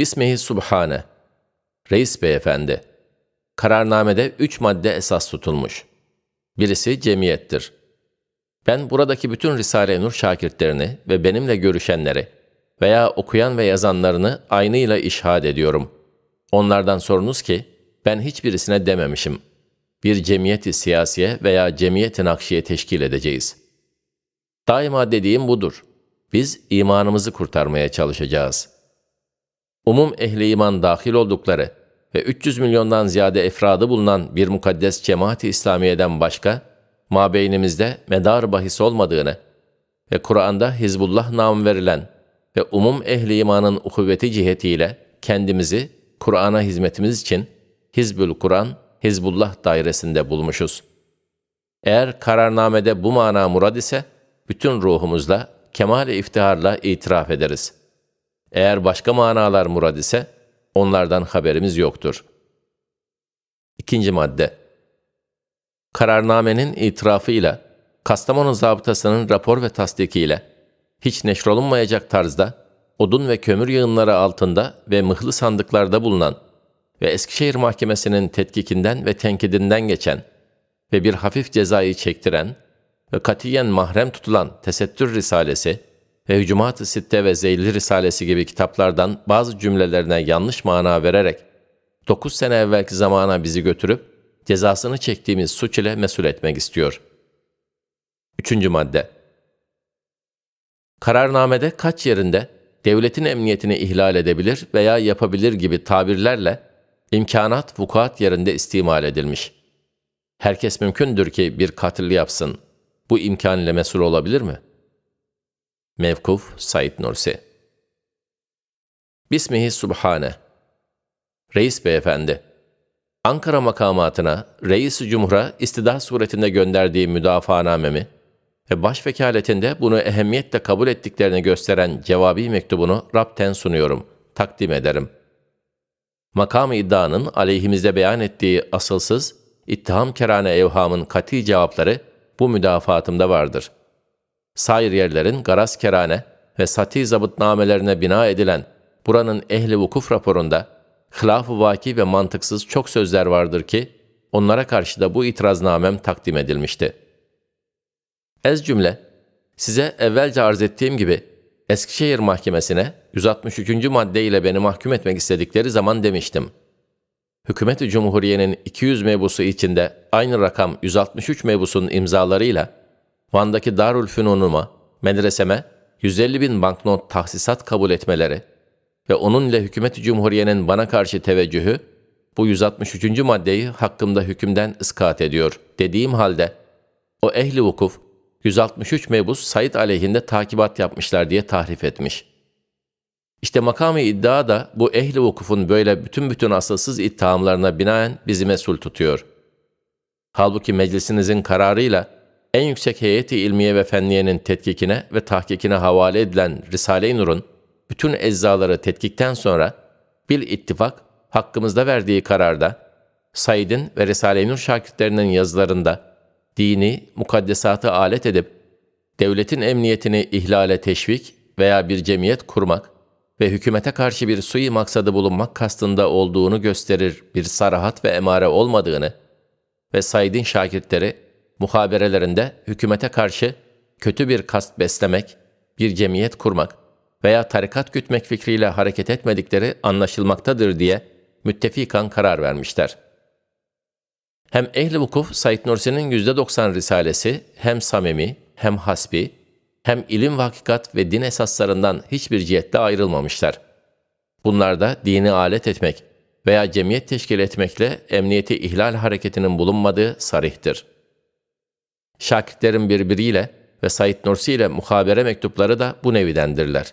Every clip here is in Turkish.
Bismihi Subhane. Reis Beyefendi. Kararnamede üç madde esas tutulmuş. Birisi cemiyettir. Ben buradaki bütün Risale-i Nur şakirtlerini ve benimle görüşenleri veya okuyan ve yazanlarını aynıyla işhad ediyorum. Onlardan sorunuz ki ben hiçbirisine dememişim. Bir cemiyeti siyasiye veya cemiyeti nakşiye teşkil edeceğiz. Daima dediğim budur. Biz imanımızı kurtarmaya çalışacağız.'' umum ehli iman dahil oldukları ve 300 milyondan ziyade efradı bulunan bir mukaddes cemaati İslamiye'den başka, mabeynimizde medar bahis olmadığını ve Kur'an'da Hizbullah nam verilen ve umum ehli imanın uhuvveti cihetiyle kendimizi Kur'an'a hizmetimiz için Hizbül Kur'an, Hizbullah dairesinde bulmuşuz. Eğer kararnamede bu mana murad ise, bütün ruhumuzla, kemal iftiharla itiraf ederiz.'' Eğer başka manalar murad ise onlardan haberimiz yoktur. İkinci madde Kararnamenin itirafıyla, Kastamonu zabıtasının rapor ve tasdikiyle, hiç neşrolunmayacak tarzda, odun ve kömür yığınları altında ve mıhlı sandıklarda bulunan ve Eskişehir Mahkemesi'nin tetkikinden ve tenkidinden geçen ve bir hafif cezayı çektiren ve katiyen mahrem tutulan tesettür risalesi, Mevcumat-ı Sitte ve Zeyli Risalesi gibi kitaplardan bazı cümlelerine yanlış mana vererek 9 sene evvelki zamana bizi götürüp cezasını çektiğimiz suç ile mesul etmek istiyor. Üçüncü madde Kararnamede kaç yerinde devletin emniyetini ihlal edebilir veya yapabilir gibi tabirlerle imkanat vukuat yerinde istimal edilmiş. Herkes mümkündür ki bir katil yapsın. Bu imkan ile mesul olabilir mi?'' Mevkuf Said Nursi Bismihi Subhane Reis Beyefendi Ankara makamatına Reis-i Cumhur'a istida suretinde gönderdiği müdafaanamemi ve başvekaletinde bunu ehemmiyetle kabul ettiklerini gösteren cevabi mektubunu rapten sunuyorum, takdim ederim. Makam-ı iddianın aleyhimizde beyan ettiği asılsız, ittiham kerane evhamın kati cevapları bu müdafaatımda vardır.'' Sair yerlerin garaz kerane ve sati namelerine bina edilen buranın ehli vukuf raporunda hilaf-ı vaki ve mantıksız çok sözler vardır ki onlara karşı da bu itiraznamem takdim edilmişti. Ez cümle, size evvelce arz ettiğim gibi Eskişehir Mahkemesi'ne 163. madde ile beni mahkum etmek istedikleri zaman demiştim. Hükümet-i Cumhuriye'nin 200 mebusu içinde aynı rakam 163 mebusunun imzalarıyla Van'daki Darül Fünun'uma, medreseme 150 bin banknot tahsisat kabul etmeleri ve onunla hükümet cumhuriyenin bana karşı teveccühü bu 163. maddeyi hakkımda hükümden ıskat ediyor dediğim halde o ehli vukuf 163 mebus Said aleyhinde takibat yapmışlar diye tahrif etmiş. İşte makamı iddia da bu ehli vukufun böyle bütün bütün asılsız iddiamlarına binaen bizi mesul tutuyor. Halbuki meclisinizin kararıyla en yüksek heyeti ilmiye ve fenliyenin tetkikine ve tahkikine havale edilen Risale-i Nur'un bütün eczaları tetkikten sonra bil ittifak hakkımızda verdiği kararda Said'in ve Risale-i Nur şakirtlerinin yazılarında dini, mukaddesatı alet edip devletin emniyetini ihlale teşvik veya bir cemiyet kurmak ve hükümete karşı bir sui maksadı bulunmak kastında olduğunu gösterir bir sarahat ve emare olmadığını ve Said'in şakirtleri muhaberelerinde hükümete karşı kötü bir kast beslemek, bir cemiyet kurmak veya tarikat gütmek fikriyle hareket etmedikleri anlaşılmaktadır diye müttefikan karar vermişler. Hem ehli vukuf Said Nursi'nin %90 risalesi hem samimi hem hasbi hem ilim ve hakikat ve din esaslarından hiçbir cihette ayrılmamışlar. Bunlar da dini alet etmek veya cemiyet teşkil etmekle emniyeti ihlal hareketinin bulunmadığı sarihtir.'' Şakitlerin birbiriyle ve Said Nursi ile muhabere mektupları da bu nevidendirler.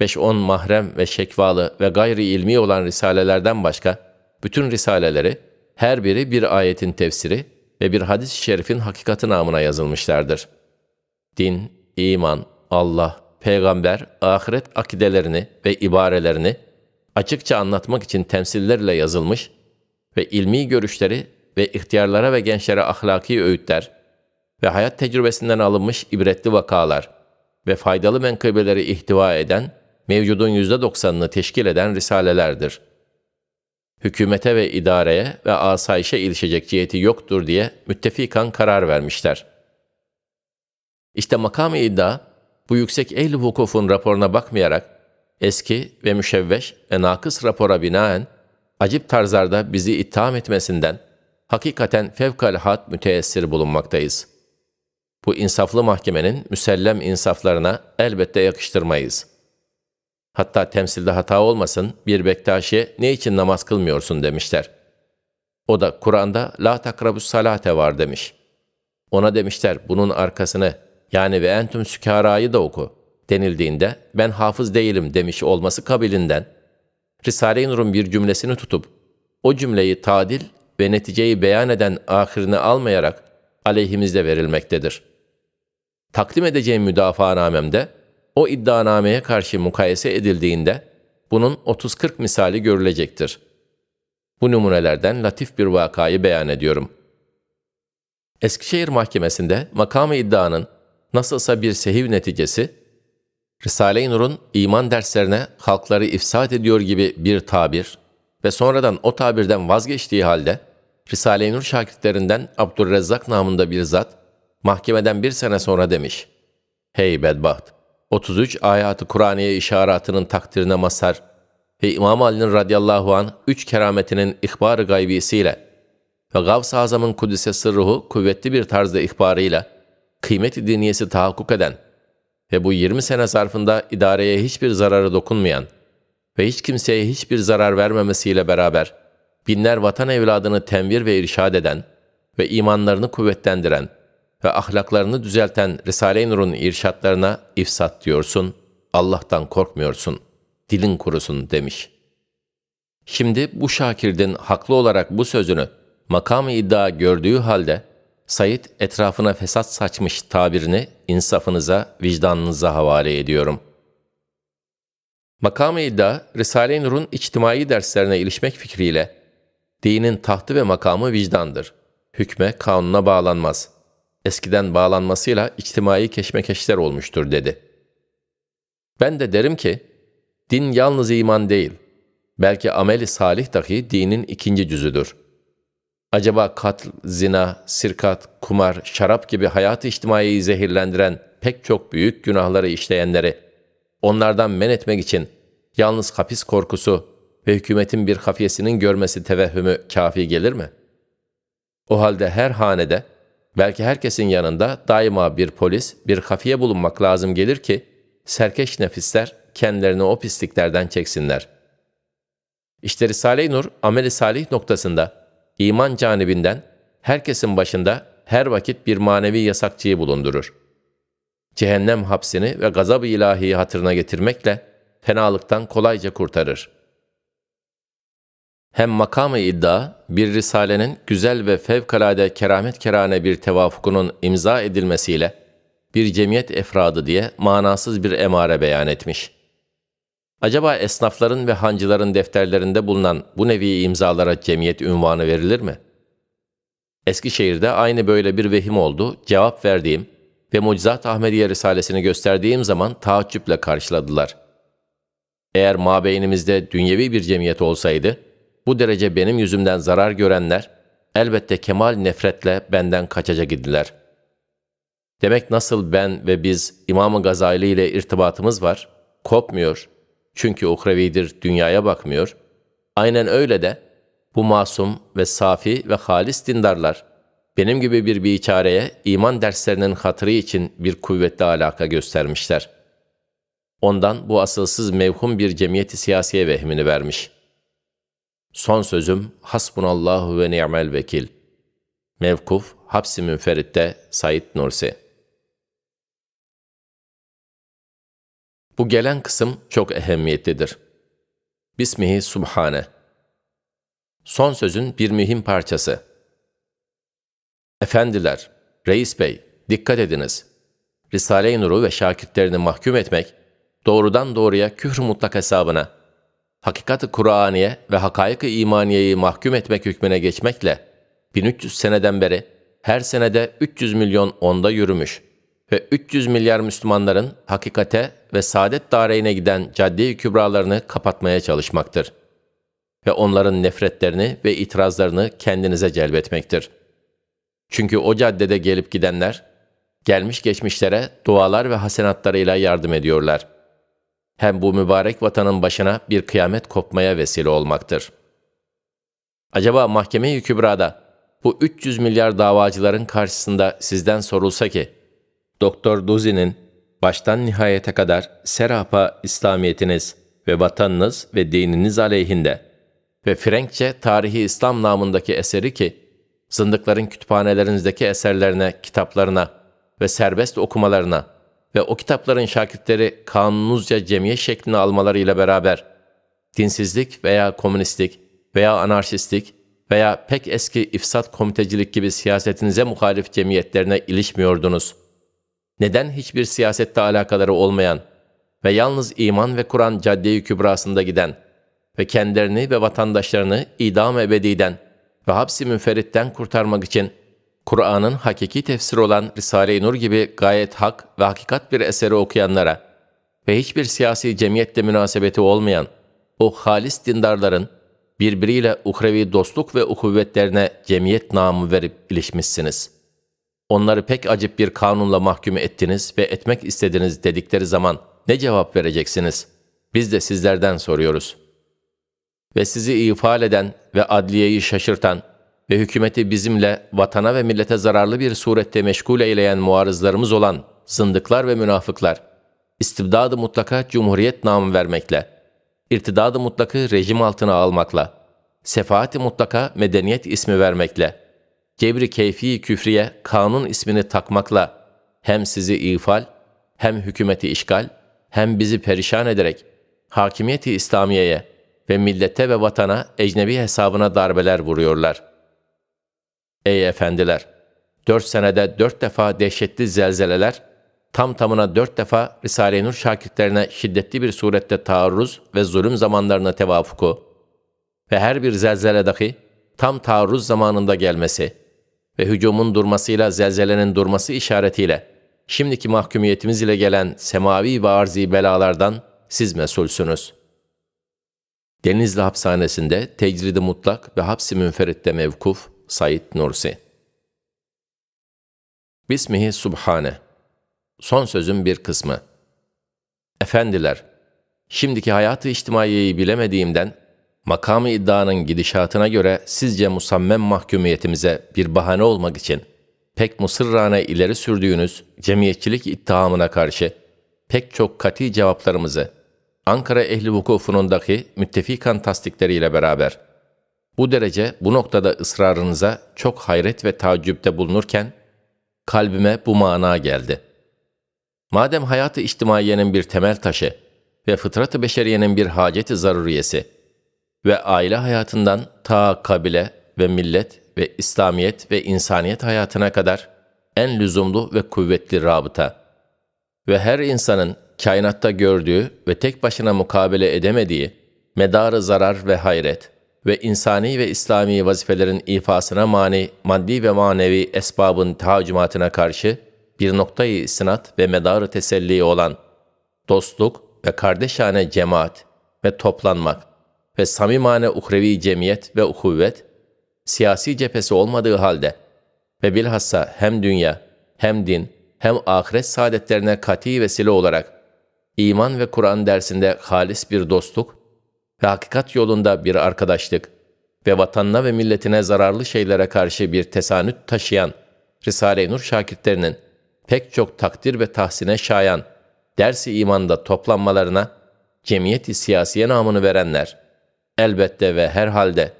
5-10 mahrem ve şekvalı ve gayri ilmi olan risalelerden başka bütün risaleleri her biri bir ayetin tefsiri ve bir hadis-i şerifin hakikati namına yazılmışlardır. Din, iman, Allah, peygamber, ahiret akidelerini ve ibarelerini açıkça anlatmak için temsillerle yazılmış ve ilmi görüşleri ve ihtiyarlara ve gençlere ahlaki öğütler, ve hayat tecrübesinden alınmış ibretli vakalar ve faydalı menkıbeleri ihtiva eden, mevcudun %90'ını teşkil eden risalelerdir. Hükümete ve idareye ve asayişe ilişecek ciheti yoktur diye müttefikan karar vermişler. İşte makam-ı iddia, bu yüksek ehl hukufun raporuna bakmayarak, eski ve müşevveş ve nakıs rapora binaen, acip tarzlarda bizi itham etmesinden, hakikaten fevkalihat müteessir bulunmaktayız.'' bu insaflı mahkemenin müsellem insaflarına elbette yakıştırmayız. Hatta temsilde hata olmasın bir bektaşi ne için namaz kılmıyorsun demişler. O da Kur'an'da la takrabus salate var demiş. Ona demişler bunun arkasını yani ve entüm sükarayı da oku denildiğinde ben hafız değilim demiş olması kabilinden Risale-i Nur'un bir cümlesini tutup o cümleyi tadil ve neticeyi beyan eden ahirini almayarak aleyhimizde verilmektedir.'' takdim edeceğim müdafaa namemde o iddianameye karşı mukayese edildiğinde bunun 30-40 misali görülecektir. Bu numunelerden latif bir vakayı beyan ediyorum. Eskişehir Mahkemesi'nde makamı iddianın nasılsa bir sehiv neticesi, Risale-i Nur'un iman derslerine halkları ifsad ediyor gibi bir tabir ve sonradan o tabirden vazgeçtiği halde Risale-i Nur şakirtlerinden Abdurrezzak namında bir zat, mahkemeden bir sene sonra demiş. Hey bedbaht! 33 ayatı Kur'an'ı işaretinin takdirine mazhar ve İmam Ali'nin radıyallahu an üç kerametinin ihbar-ı gaybisiyle ve Gavs-ı Azam'ın Kudüs'e sırruhu kuvvetli bir tarzda ihbarıyla kıymeti diniyesi tahakkuk eden ve bu 20 sene zarfında idareye hiçbir zararı dokunmayan ve hiç kimseye hiçbir zarar vermemesiyle beraber binler vatan evladını tenvir ve irşad eden ve imanlarını kuvvetlendiren ve ahlaklarını düzelten Risale-i Nur'un irşatlarına ifsat diyorsun, Allah'tan korkmuyorsun, dilin kurusun demiş. Şimdi bu şakirdin haklı olarak bu sözünü makam iddia gördüğü halde Said etrafına fesat saçmış tabirini insafınıza, vicdanınıza havale ediyorum. Makam-ı iddia, Risale-i Nur'un içtimai derslerine ilişmek fikriyle, dinin tahtı ve makamı vicdandır. Hükme, kanuna bağlanmaz eskiden bağlanmasıyla içtimai keşmekeşler olmuştur dedi. Ben de derim ki, din yalnız iman değil, belki ameli salih dahi dinin ikinci cüzüdür. Acaba katl, zina, sirkat, kumar, şarap gibi hayatı içtimaiyi zehirlendiren pek çok büyük günahları işleyenleri onlardan men etmek için yalnız hapis korkusu ve hükümetin bir hafiyesinin görmesi tevehhümü kafi gelir mi? O halde her hanede Belki herkesin yanında daima bir polis, bir kafiye bulunmak lazım gelir ki serkeş nefisler kendilerini o pisliklerden çeksinler. İşte Risale-i Nur, ameli salih noktasında iman canibinden herkesin başında her vakit bir manevi yasakçıyı bulundurur. Cehennem hapsini ve gazab-ı ilahiyi hatırına getirmekle fenalıktan kolayca kurtarır.'' hem makamı iddia bir risalenin güzel ve fevkalade keramet kerane bir tevafukunun imza edilmesiyle bir cemiyet efradı diye manasız bir emare beyan etmiş. Acaba esnafların ve hancıların defterlerinde bulunan bu nevi imzalara cemiyet ünvanı verilir mi? Eskişehir'de aynı böyle bir vehim oldu, cevap verdiğim ve Mucizat Ahmediye Risalesini gösterdiğim zaman taaccüple karşıladılar. Eğer mabeynimizde dünyevi bir cemiyet olsaydı, bu derece benim yüzümden zarar görenler elbette kemal nefretle benden kaçaca gittiler. Demek nasıl ben ve biz İmam-ı Gazali ile irtibatımız var, kopmuyor. Çünkü ukrevidir, dünyaya bakmıyor. Aynen öyle de bu masum ve safi ve halis dindarlar benim gibi bir biçareye iman derslerinin hatırı için bir kuvvetli alaka göstermişler. Ondan bu asılsız mevhum bir cemiyeti siyasiye vehmini vermiş.'' Son sözüm hasbunallahu ve ni'mel vekil. Mevkuf Hapsi Münferit'te Said Nursi. Bu gelen kısım çok ehemmiyetlidir. Bismihi Subhane. Son sözün bir mühim parçası. Efendiler, Reis Bey, dikkat ediniz. Risale-i Nur'u ve şakirtlerini mahkum etmek, doğrudan doğruya küfür mutlak hesabına, hakikat-ı Kur'aniye ve hakaik-ı imaniyeyi mahkum etmek hükmüne geçmekle 1300 seneden beri her senede 300 milyon onda yürümüş ve 300 milyar Müslümanların hakikate ve saadet dareyine giden caddi kübralarını kapatmaya çalışmaktır. Ve onların nefretlerini ve itirazlarını kendinize celbetmektir. Çünkü o caddede gelip gidenler, gelmiş geçmişlere dualar ve hasenatlarıyla yardım ediyorlar.'' hem bu mübarek vatanın başına bir kıyamet kopmaya vesile olmaktır. Acaba mahkeme-i kübrada bu 300 milyar davacıların karşısında sizden sorulsa ki, Doktor Duzi'nin baştan nihayete kadar serapa İslamiyetiniz ve vatanınız ve dininiz aleyhinde ve Frenkçe Tarihi İslam namındaki eseri ki, zındıkların kütüphanelerinizdeki eserlerine, kitaplarına ve serbest okumalarına ve o kitapların şakirtleri kanunuzca cemiyet şeklini almalarıyla beraber dinsizlik veya komünistlik veya anarşistlik veya pek eski ifsat komitecilik gibi siyasetinize muhalif cemiyetlerine ilişmiyordunuz. Neden hiçbir siyasette alakaları olmayan ve yalnız iman ve Kur'an caddeyi kübrasında giden ve kendilerini ve vatandaşlarını idam ebediden ve hapsi münferitten kurtarmak için Kur'an'ın hakiki tefsir olan Risale-i Nur gibi gayet hak ve hakikat bir eseri okuyanlara ve hiçbir siyasi cemiyette münasebeti olmayan o halis dindarların birbiriyle uhrevi dostluk ve ukuvvetlerine cemiyet namı verip ilişmişsiniz. Onları pek acip bir kanunla mahkum ettiniz ve etmek istediniz dedikleri zaman ne cevap vereceksiniz? Biz de sizlerden soruyoruz. Ve sizi ifade eden ve adliyeyi şaşırtan ve hükümeti bizimle vatana ve millete zararlı bir surette meşgul eyleyen muarızlarımız olan zındıklar ve münafıklar, istibdadı mutlaka cumhuriyet namı vermekle, irtidadı mutlakı rejim altına almakla, sefaati mutlaka medeniyet ismi vermekle, cebri keyfi küfriye kanun ismini takmakla hem sizi ifal, hem hükümeti işgal, hem bizi perişan ederek hakimiyeti İslamiye'ye ve millete ve vatana ecnebi hesabına darbeler vuruyorlar.'' Ey efendiler! Dört senede dört defa dehşetli zelzeleler, tam tamına dört defa Risale-i Nur şakirtlerine şiddetli bir surette taarruz ve zulüm zamanlarına tevafuku ve her bir zelzeledaki tam taarruz zamanında gelmesi ve hücumun durmasıyla zelzelenin durması işaretiyle şimdiki mahkumiyetimiz ile gelen semavi ve arzi belalardan siz mesulsünüz. Denizli hapishanesinde tecridi mutlak ve hapsi münferitte mevkuf, Said Nursi Bismihi Subhane Son sözün bir kısmı Efendiler, şimdiki hayatı içtimaiyeyi bilemediğimden, makamı iddianın gidişatına göre sizce musammem mahkumiyetimize bir bahane olmak için pek musırrane ileri sürdüğünüz cemiyetçilik ittihamına karşı pek çok kati cevaplarımızı Ankara Ehli Vukufu'nun dahi müttefikan tasdikleriyle beraber bu derece bu noktada ısrarınıza çok hayret ve tacüpte bulunurken kalbime bu mana geldi. Madem hayatı içtimaiyenin bir temel taşı ve fıtratı beşeriyenin bir haceti zaruriyesi ve aile hayatından ta kabile ve millet ve İslamiyet ve insaniyet hayatına kadar en lüzumlu ve kuvvetli rabıta ve her insanın kainatta gördüğü ve tek başına mukabele edemediği medarı zarar ve hayret, ve insani ve İslami vazifelerin ifasına mani, maddi ve manevi esbabın tahaccümatına karşı bir noktayı istinat ve medarı teselli olan dostluk ve kardeşane cemaat ve toplanmak ve samimane uhrevi cemiyet ve uhuvvet, siyasi cephesi olmadığı halde ve bilhassa hem dünya, hem din, hem ahiret saadetlerine kati vesile olarak iman ve Kur'an dersinde halis bir dostluk ve hakikat yolunda bir arkadaşlık ve vatanına ve milletine zararlı şeylere karşı bir tesanüt taşıyan Risale-i Nur şakirtlerinin pek çok takdir ve tahsine şayan dersi imanda toplanmalarına cemiyeti siyasiye namını verenler elbette ve herhalde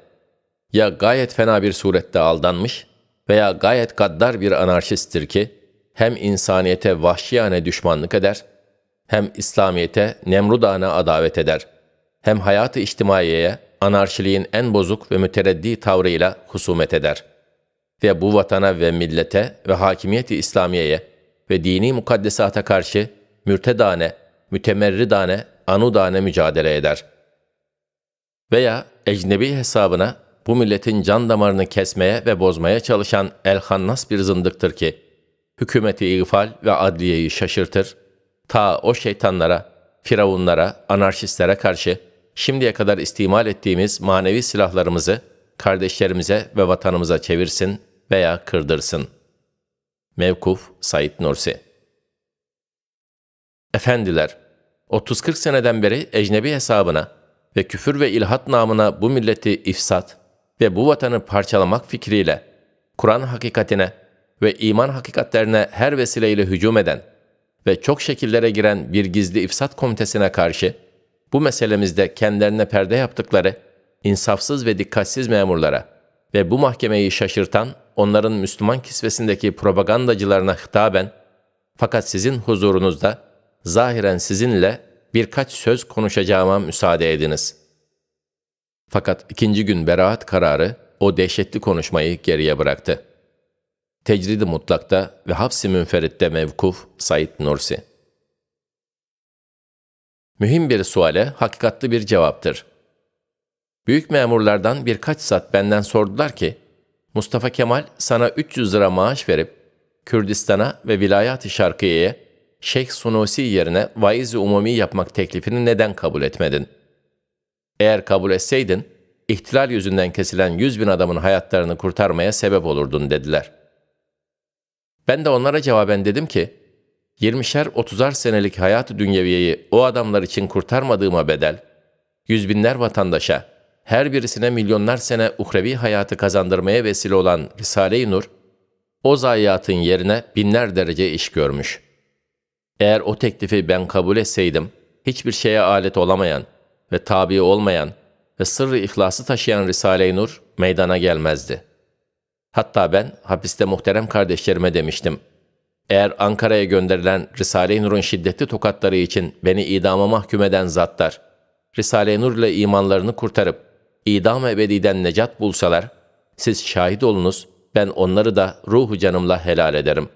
ya gayet fena bir surette aldanmış veya gayet gaddar bir anarşisttir ki hem insaniyete vahşiyane düşmanlık eder hem İslamiyete Nemrudane adavet eder.'' hem hayatı içtimaiyeye anarşiliğin en bozuk ve mütereddi tavrıyla husumet eder ve bu vatana ve millete ve hakimiyeti İslamiye'ye ve dini mukaddesata karşı mürtedane, mütemerridane, anudane mücadele eder. Veya ecnebi hesabına bu milletin can damarını kesmeye ve bozmaya çalışan elhannas bir zındıktır ki, hükümeti ifal ve adliyeyi şaşırtır, ta o şeytanlara, firavunlara, anarşistlere karşı şimdiye kadar istimal ettiğimiz manevi silahlarımızı kardeşlerimize ve vatanımıza çevirsin veya kırdırsın. Mevkuf Said Nursi Efendiler, 30-40 seneden beri ecnebi hesabına ve küfür ve ilhat namına bu milleti ifsat ve bu vatanı parçalamak fikriyle, Kur'an hakikatine ve iman hakikatlerine her vesileyle hücum eden ve çok şekillere giren bir gizli ifsat komitesine karşı bu meselemizde kendilerine perde yaptıkları insafsız ve dikkatsiz memurlara ve bu mahkemeyi şaşırtan onların Müslüman kisvesindeki propagandacılarına hitaben fakat sizin huzurunuzda zahiren sizinle birkaç söz konuşacağıma müsaade ediniz. Fakat ikinci gün beraat kararı o dehşetli konuşmayı geriye bıraktı. Tecridi mutlakta ve hapsi münferitte mevkuf Said Nursi mühim bir suale hakikatli bir cevaptır. Büyük memurlardan birkaç saat benden sordular ki, Mustafa Kemal sana 300 lira maaş verip, Kürdistan'a ve Vilayat-ı Şarkiye'ye Şeyh Sunusi yerine vaiz-i umumi yapmak teklifini neden kabul etmedin? Eğer kabul etseydin, ihtilal yüzünden kesilen 100 bin adamın hayatlarını kurtarmaya sebep olurdun dediler. Ben de onlara cevaben dedim ki, 20'şer 30'ar senelik hayatı dünyeviyeyi o adamlar için kurtarmadığıma bedel, yüz binler vatandaşa, her birisine milyonlar sene uhrevi hayatı kazandırmaya vesile olan Risale-i Nur, o zayiatın yerine binler derece iş görmüş. Eğer o teklifi ben kabul etseydim, hiçbir şeye alet olamayan ve tabi olmayan ve sırrı ihlası taşıyan Risale-i Nur meydana gelmezdi. Hatta ben hapiste muhterem kardeşlerime demiştim.'' Eğer Ankara'ya gönderilen Risale-i Nur'un şiddetli tokatları için beni idama mahkum eden zatlar, Risale-i Nur ile imanlarını kurtarıp idam ebediden necat bulsalar, siz şahit olunuz, ben onları da ruhu canımla helal ederim.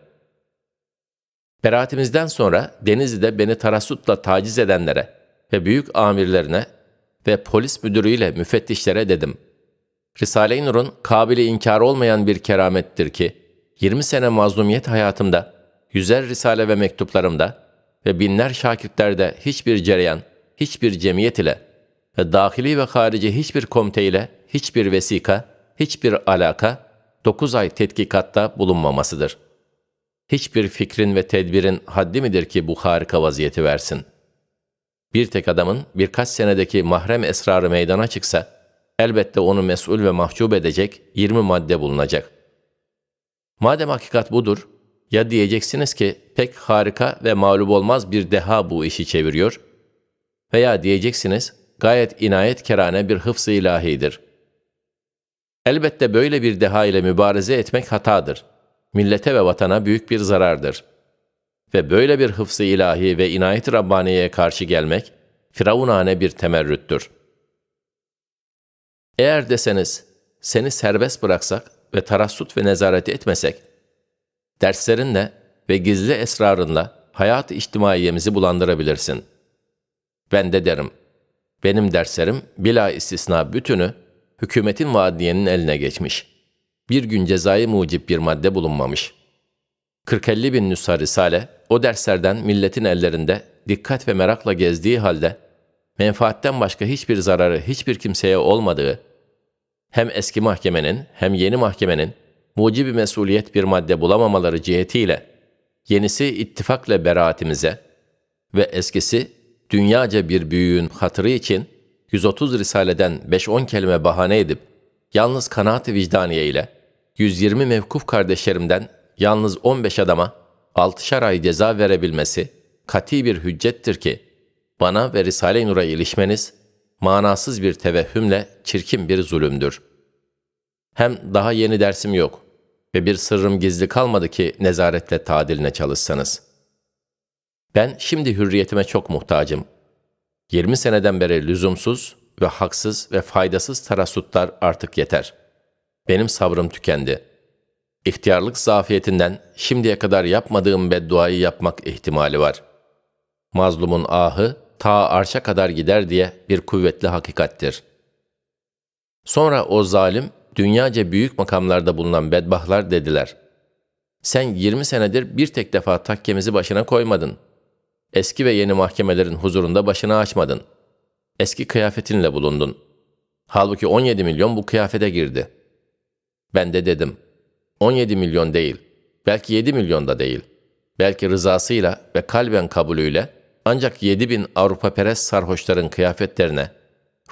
Beraatimizden sonra Denizli'de beni tarasutla taciz edenlere ve büyük amirlerine ve polis müdürüyle müfettişlere dedim. Risale-i Nur'un kabili inkar olmayan bir keramettir ki, 20 sene mazlumiyet hayatımda yüzer risale ve mektuplarımda ve binler şakirtlerde hiçbir cereyan, hiçbir cemiyet ile ve dahili ve harici hiçbir komite ile hiçbir vesika, hiçbir alaka, dokuz ay tetkikatta bulunmamasıdır. Hiçbir fikrin ve tedbirin haddi midir ki bu harika vaziyeti versin? Bir tek adamın birkaç senedeki mahrem esrarı meydana çıksa, elbette onu mesul ve mahcup edecek 20 madde bulunacak. Madem hakikat budur, ya diyeceksiniz ki pek harika ve mağlup olmaz bir deha bu işi çeviriyor. Veya diyeceksiniz gayet inayet kerane bir hıfz-ı ilahidir. Elbette böyle bir deha ile mübareze etmek hatadır. Millete ve vatana büyük bir zarardır. Ve böyle bir hıfz-ı ilahi ve inayet Rabbaniye'ye karşı gelmek, firavunane bir temerrüttür. Eğer deseniz, seni serbest bıraksak ve tarassut ve nezaret etmesek, derslerinle ve gizli esrarınla hayat içtimaiyemizi bulandırabilirsin. Ben de derim, benim derslerim bila istisna bütünü hükümetin vaadiyenin eline geçmiş. Bir gün cezai mucip bir madde bulunmamış. 40-50 bin nüsha risale o derslerden milletin ellerinde dikkat ve merakla gezdiği halde menfaatten başka hiçbir zararı hiçbir kimseye olmadığı, hem eski mahkemenin hem yeni mahkemenin mucibi mesuliyet bir madde bulamamaları cihetiyle yenisi ittifakla beraatimize ve eskisi dünyaca bir büyüğün hatırı için 130 risaleden 5-10 kelime bahane edip yalnız kanaat-ı vicdaniye ile 120 mevkuf kardeşlerimden yalnız 15 adama 6'şar şaray ceza verebilmesi kati bir hüccettir ki bana ve Risale-i Nur'a ilişmeniz manasız bir tevehhümle çirkin bir zulümdür.'' Hem daha yeni dersim yok ve bir sırrım gizli kalmadı ki nezaretle tadiline çalışsanız. Ben şimdi hürriyetime çok muhtacım. 20 seneden beri lüzumsuz ve haksız ve faydasız tarassutlar artık yeter. Benim sabrım tükendi. İhtiyarlık zafiyetinden şimdiye kadar yapmadığım bedduayı yapmak ihtimali var. Mazlumun ahı ta arşa kadar gider diye bir kuvvetli hakikattir. Sonra o zalim dünyaca büyük makamlarda bulunan bedbahlar dediler. Sen 20 senedir bir tek defa takkemizi başına koymadın. Eski ve yeni mahkemelerin huzurunda başını açmadın. Eski kıyafetinle bulundun. Halbuki 17 milyon bu kıyafete girdi. Ben de dedim. 17 milyon değil, belki 7 milyon da değil. Belki rızasıyla ve kalben kabulüyle ancak 7 bin Avrupa perest sarhoşların kıyafetlerine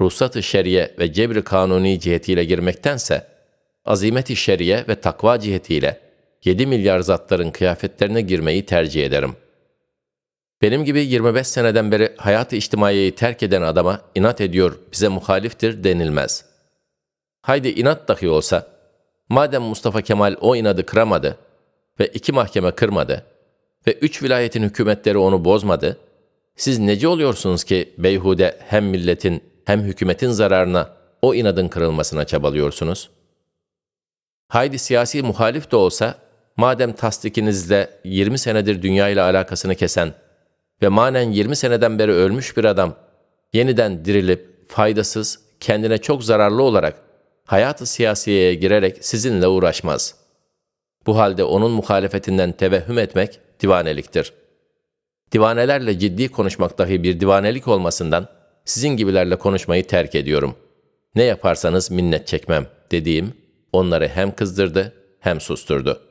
ruhsat-ı şeriye ve cebri kanuni cihetiyle girmektense, azimet-i şeriye ve takva cihetiyle 7 milyar zatların kıyafetlerine girmeyi tercih ederim. Benim gibi 25 seneden beri hayat-ı içtimaiyeyi terk eden adama inat ediyor, bize muhaliftir denilmez. Haydi inat dahi olsa, madem Mustafa Kemal o inadı kıramadı ve iki mahkeme kırmadı ve üç vilayetin hükümetleri onu bozmadı, siz nece oluyorsunuz ki beyhude hem milletin hem hükümetin zararına, o inadın kırılmasına çabalıyorsunuz? Haydi siyasi muhalif de olsa, madem tasdikinizle 20 senedir dünya ile alakasını kesen ve manen 20 seneden beri ölmüş bir adam, yeniden dirilip faydasız, kendine çok zararlı olarak hayatı siyasiyeye girerek sizinle uğraşmaz. Bu halde onun muhalefetinden tevehhüm etmek divaneliktir. Divanelerle ciddi konuşmak dahi bir divanelik olmasından, sizin gibilerle konuşmayı terk ediyorum. Ne yaparsanız minnet çekmem dediğim onları hem kızdırdı hem susturdu.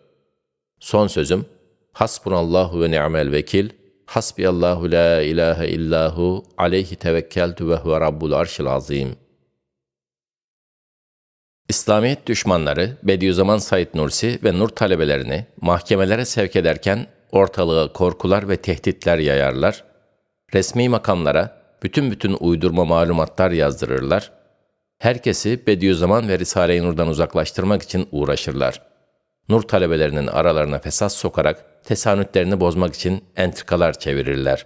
Son sözüm Hasbunallahu ve ni'mel vekil, Hasbiyallahu la ilahe illahu, aleyhi tevekkeltu ve huve rabbul arşil azim. İslamiyet düşmanları Bediüzzaman Said Nursi ve Nur talebelerini mahkemelere sevk ederken ortalığa korkular ve tehditler yayarlar, resmi makamlara bütün bütün uydurma malumatlar yazdırırlar. Herkesi Bediüzzaman ve Risale-i Nur'dan uzaklaştırmak için uğraşırlar. Nur talebelerinin aralarına fesat sokarak tesanütlerini bozmak için entrikalar çevirirler.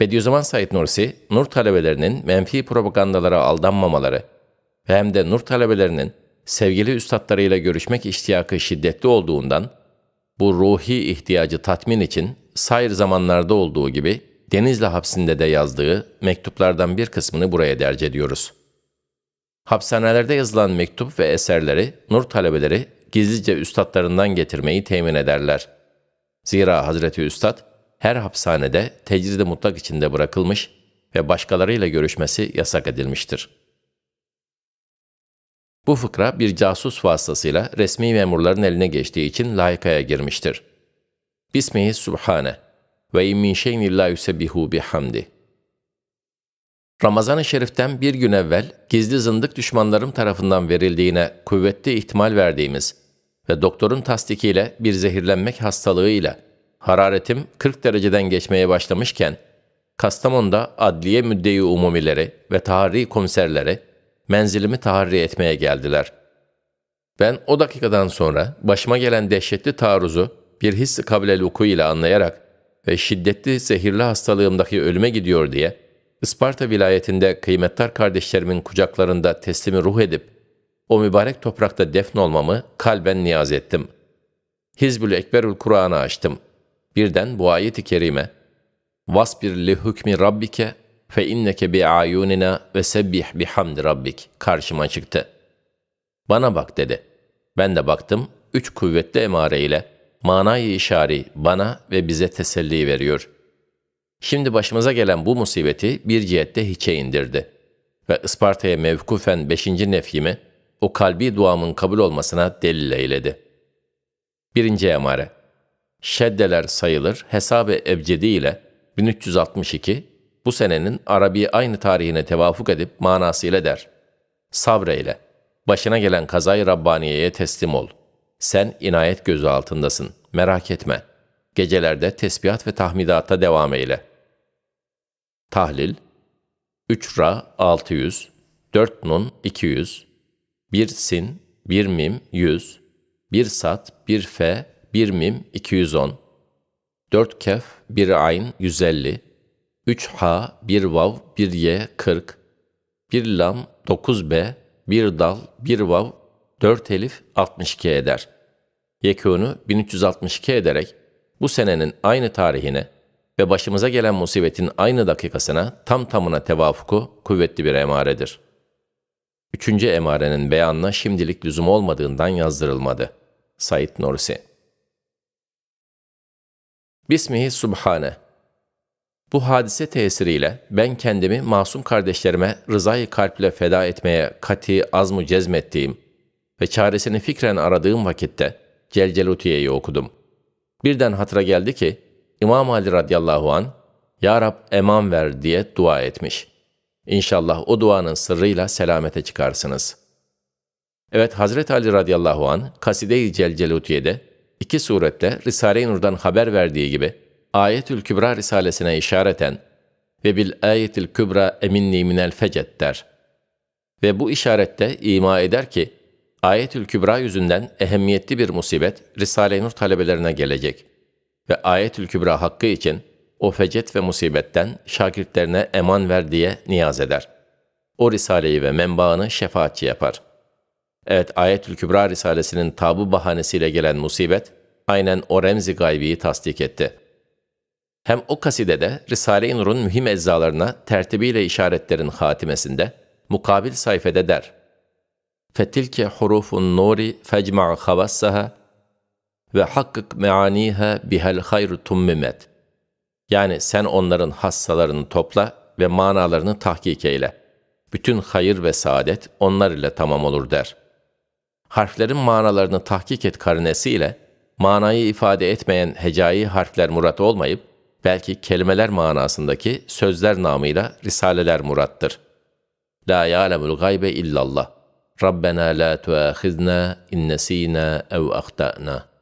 Bediüzzaman Said Nursi, Nur talebelerinin menfi propagandalara aldanmamaları ve hem de Nur talebelerinin sevgili üstadlarıyla görüşmek iştiyakı şiddetli olduğundan, bu ruhi ihtiyacı tatmin için sayır zamanlarda olduğu gibi Denizli hapsinde de yazdığı mektuplardan bir kısmını buraya derc ediyoruz. Hapishanelerde yazılan mektup ve eserleri nur talebeleri gizlice üstadlarından getirmeyi temin ederler. Zira Hazreti Üstad her hapishanede tecridi mutlak içinde bırakılmış ve başkalarıyla görüşmesi yasak edilmiştir. Bu fıkra bir casus vasıtasıyla resmi memurların eline geçtiği için layıkaya girmiştir. Bismihi Subhane ve in min şeyin illa yusebbihu bihamdi. Ramazan-ı Şerif'ten bir gün evvel gizli zındık düşmanlarım tarafından verildiğine kuvvetli ihtimal verdiğimiz ve doktorun tasdikiyle bir zehirlenmek hastalığıyla hararetim 40 dereceden geçmeye başlamışken, Kastamonu'da adliye müddeyi umumileri ve tahari komiserleri menzilimi tahari etmeye geldiler. Ben o dakikadan sonra başıma gelen dehşetli taarruzu bir hissi kabile luku ile anlayarak ve şiddetli zehirli hastalığımdaki ölüme gidiyor diye Isparta vilayetinde kıymettar kardeşlerimin kucaklarında teslimi ruh edip o mübarek toprakta defn olmamı kalben niyaz ettim. Hizbül Ekberül Kur'an'ı açtım. Birden bu ayeti kerime Vasbir li hükmi rabbike fe inneke bi ayunina ve sebbih hamdi rabbik karşıma çıktı. Bana bak dedi. Ben de baktım üç kuvvetli emareyle manayı işari bana ve bize teselli veriyor. Şimdi başımıza gelen bu musibeti bir cihette hiçe indirdi. Ve Isparta'ya mevkufen beşinci nefyimi, o kalbi duamın kabul olmasına delil eyledi. Birinci emare Şeddeler sayılır hesab-ı ebcedi ile 1362 bu senenin Arabi aynı tarihine tevafuk edip manasıyla der. Sabreyle. Başına gelen kazayı Rabbaniye'ye teslim ol.'' Sen inayet gözü altındasın, merak etme. Gecelerde tesbihat ve tahmidata devam eyle. Tahlil 3 Ra 600, 4 Nun 200, 1 Sin, 1 Mim 100, 1 Sat, 1 Fe, 1 Mim 210, 4 Kef, 1 Ayn 150, 3 Ha, 1 Vav, 1 Ye 40, 1 Lam 9 B, 1 Dal, 1 Vav 4 elif 62 eder. Yekûnu 1362 ederek bu senenin aynı tarihine ve başımıza gelen musibetin aynı dakikasına tam tamına tevafuku kuvvetli bir emaredir. Üçüncü emarenin beyanına şimdilik lüzum olmadığından yazdırılmadı. Said Nursi Bismihi Subhane Bu hadise tesiriyle ben kendimi masum kardeşlerime rızayı kalple feda etmeye kati azmu cezmettiğim ve çaresini fikren aradığım vakitte Celcelutiye'yi okudum. Birden hatıra geldi ki İmam Ali radıyallahu an Ya Rab eman ver diye dua etmiş. İnşallah o duanın sırrıyla selamete çıkarsınız. Evet Hazreti Ali radıyallahu an Kaside-i Celcelutiye'de iki surette Risale-i Nur'dan haber verdiği gibi Ayetül Kübra risalesine işareten ve bil ayetül kübra eminni minel fecet der. Ve bu işarette ima eder ki Ayetül Kübra yüzünden ehemmiyetli bir musibet Risale-i Nur talebelerine gelecek ve Ayetül Kübra hakkı için o fecet ve musibetten şakirtlerine eman ver diye niyaz eder. O risaleyi ve menbaını şefaatçi yapar. Evet Ayetül Kübra risalesinin tabu bahanesiyle gelen musibet aynen o remzi gaybiyi tasdik etti. Hem o kasidede Risale-i Nur'un mühim eczalarına tertibiyle işaretlerin hatimesinde mukabil sayfede der. فَتِلْكَ حُرُوفُ النُّورِ فَاجْمَعْ خَوَسَّهَا ve hakkık meaniha bihel hayru tummimet. Yani sen onların hassalarını topla ve manalarını tahkik eyle. Bütün hayır ve saadet onlar ile tamam olur der. Harflerin manalarını tahkik et karinesiyle, manayı ifade etmeyen hecai harfler murat olmayıp, belki kelimeler manasındaki sözler namıyla risaleler murattır. La ya'lemul gaybe illallah. ربنا لا تؤاخذنا ان نسينا او اخطانا